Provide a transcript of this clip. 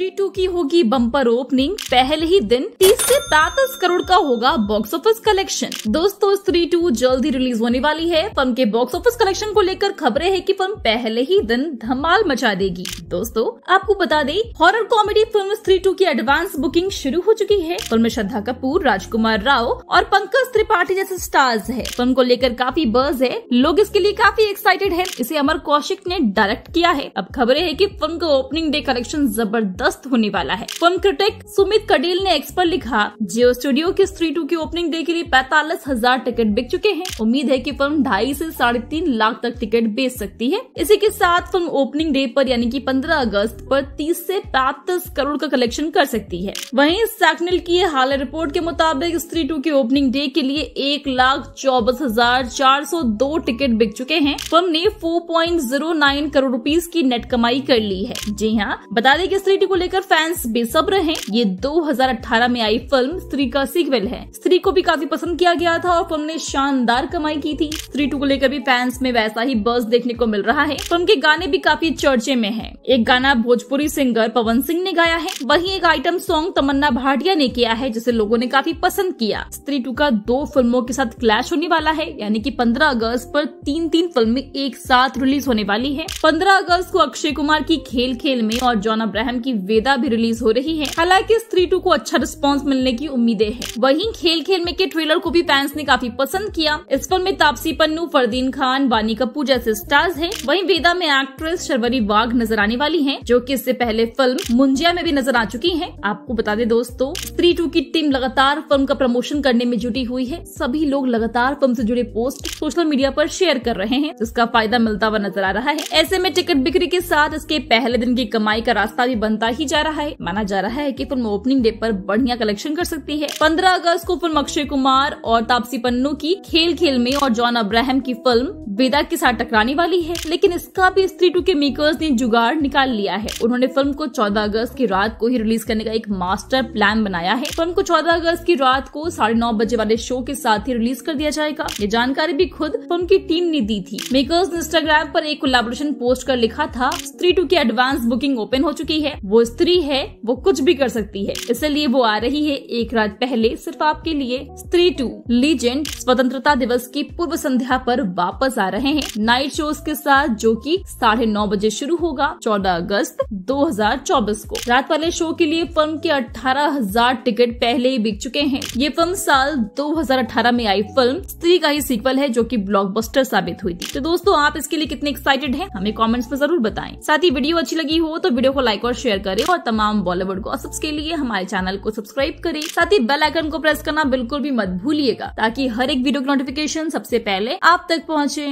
Three to की होगी bumper opening पहले ही दिन तीस ऐसी पैंतीस करोड़ का होगा बॉक्स ऑफिस कलेक्शन दोस्तों स्त्री टू जल्द ही रिलीज होने वाली है फिल्म के बॉक्स ऑफिस कलेक्शन को लेकर खबरें है की फिल्म पहले ही दिन धमाल मचा देगी दोस्तों आपको बता दें horror comedy film Stree two की एडवांस बुकिंग शुरू हो चुकी है फिल्म में श्रद्धा कपूर राजकुमार राव और पंकज त्रिपाठी जैसे स्टार्स है फिल्म को लेकर काफी बर्ज है लोग इसके लिए काफी एक्साइटेड है इसे अमर कौशिक ने डायरेक्ट किया है अब खबरें है की फिल्म का ओपनिंग डे कलेक्शन जबरदस्त मस्त होने वाला है फिल्म क्रिटिक सुमित कटेल ने एक्स पर लिखा जियो स्टूडियो के स्त्री टू की ओपनिंग डे के लिए पैतालीस हजार टिकट बिक चुके हैं उम्मीद है कि फिल्म ढाई से साढ़े तीन लाख तक टिकट बेच सकती है इसी के साथ फिल्म ओपनिंग डे आरोप यानी की पंद्रह अगस्त आरोप तीस ऐसी पैंतीस करोड़ का कलेक्शन कर सकती है वही सैकनिल की हाल रिपोर्ट के मुताबिक स्त्री टू के ओपनिंग डे के लिए एक लाख चौबीस हजार चार सौ दो टिकट बिक चुके हैं फिल्म ने नाइन करोड़ रुपीस की नेट कमाई कर ली है जी हाँ बता दें कि स्त्री टू को लेकर फैंस बेसब्र हैं। ये 2018 में आई फिल्म स्त्री का सीक्वल है स्त्री को भी काफी पसंद किया गया था और फिल्म ने शानदार कमाई की थी स्त्री टू को लेकर भी फैंस में वैसा ही बस देखने को मिल रहा है फिल्म के गाने भी काफी चर्चे में है एक गाना भोजपुरी सिंगर पवन सिंह ने गाया है वही एक आइटम सॉन्ग तमन्ना भाटिया ने किया है जिसे लोगो ने काफी पसंद किया स्त्री टू का दो फिल्मों के साथ क्लैश होने वाला है यानी की पंद्रह अगस्त पर तीन तीन फिल्में एक साथ रिलीज होने वाली है पंद्रह अगस्त को अक्षय कुमार की खेल खेल में और जॉन अब्राहम की वेदा भी रिलीज हो रही है हालांकि स्त्री टू को अच्छा रिस्पॉन्स मिलने की उम्मीदें है वही खेल खेल में के ट्रेलर को भी फैंस ने काफी पसंद किया इस फिल्म में तापसी पन्नू फरदीन खान वानी कपूर जैसे स्टार्स है वही वेदा में एक्ट्रेस शर्वरी वाघ नजर आने वाली है जो की इससे पहले फिल्म मुंजिया में भी नजर आ चुकी है आपको बता दे दोस्तों स्त्री टू की टीम लगातार फिल्म का प्रमोशन करने में जुटी हुई है सभी लोग लगातार फिल्म से जुड़े पोस्ट सोशल मीडिया पर शेयर कर रहे हैं जिसका फायदा मिलता हुआ नजर आ रहा है ऐसे में टिकट बिक्री के साथ इसके पहले दिन की कमाई का रास्ता भी बनता ही जा रहा है माना जा रहा है की फिल्म ओपनिंग डे आरोप बढ़िया कलेक्शन कर सकती है पंद्रह अगस्त को फिल्म अक्षय कुमार और तापसी पन्नू की खेल खेल में और जॉन अब्राहम की फिल्म वेदा के साथ टकराने वाली है लेकिन इसका भी स्त्री टू के मेकर्स ने जुगाड़ निकाल लिया है उन्होंने फिल्म को चौदह अगस्त की रात को ही रिलीज करने का एक मास्टर प्लान बनाया है फिल्म को चौदह अगस्त की रात को साढ़े नौ बजे वाले शो के साथ ही रिलीज कर दिया जाएगा ये जानकारी भी खुद फिल्म की टीम ने दी थी मेकर्स ने इंस्टाग्राम पर एक कोलाबोरेशन पोस्ट कर लिखा था स्त्री टू की एडवांस बुकिंग ओपन हो चुकी है वो स्त्री है वो कुछ भी कर सकती है इसलिए वो आ रही है एक रात पहले सिर्फ आपके लिए स्त्री टू लीजेंड स्वतंत्रता दिवस की पूर्व संध्या पर वापस आ रहे हैं नाइट शोज के साथ जो कि साढ़े नौ बजे शुरू होगा चौदह अगस्त 2024 को रात वाले शो के लिए फिल्म के अठारह हजार टिकट पहले ही बिक चुके हैं ये फिल्म साल अठारह में आई फिल्म स्त्री का ही सीक्वल है जो की ब्लॉक साबित हुई थी तो दोस्तों आप इसके लिए कितने एक्साइटेड है हमें कॉमेंट्स में जरूर बताए साथ ही वीडियो अच्छी लगी हो तो वीडियो को लाइक और शेयर कर करें और तमाम बॉलीवुड गॉसिप्स के लिए हमारे चैनल को सब्सक्राइब करें साथ ही बेल आइकन को प्रेस करना बिल्कुल भी मत भूलिएगा ताकि हर एक वीडियो की नोटिफिकेशन सबसे पहले आप तक पहुँचे